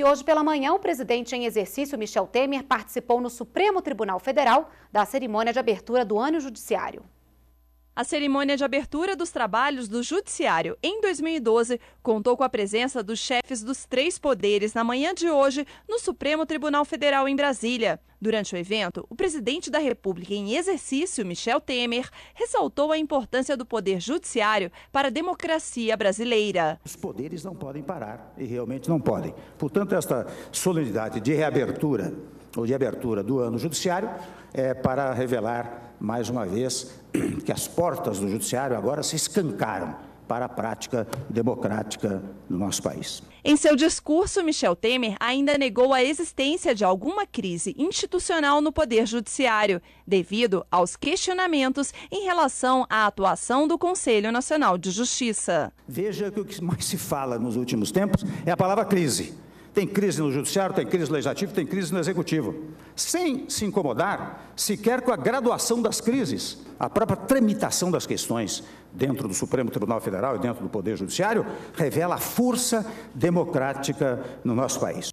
E hoje pela manhã, o presidente em exercício, Michel Temer, participou no Supremo Tribunal Federal da cerimônia de abertura do ano judiciário. A cerimônia de abertura dos trabalhos do Judiciário em 2012 contou com a presença dos chefes dos três poderes na manhã de hoje no Supremo Tribunal Federal em Brasília. Durante o evento, o presidente da República em exercício, Michel Temer, ressaltou a importância do poder judiciário para a democracia brasileira. Os poderes não podem parar e realmente não podem. Portanto, esta solenidade de reabertura ou de abertura do ano judiciário, é, para revelar, mais uma vez, que as portas do judiciário agora se escancaram para a prática democrática do nosso país. Em seu discurso, Michel Temer ainda negou a existência de alguma crise institucional no Poder Judiciário, devido aos questionamentos em relação à atuação do Conselho Nacional de Justiça. Veja que o que mais se fala nos últimos tempos é a palavra crise. Tem crise no judiciário, tem crise no legislativo, tem crise no executivo. Sem se incomodar sequer com a graduação das crises, a própria tramitação das questões dentro do Supremo Tribunal Federal e dentro do Poder Judiciário revela a força democrática no nosso país.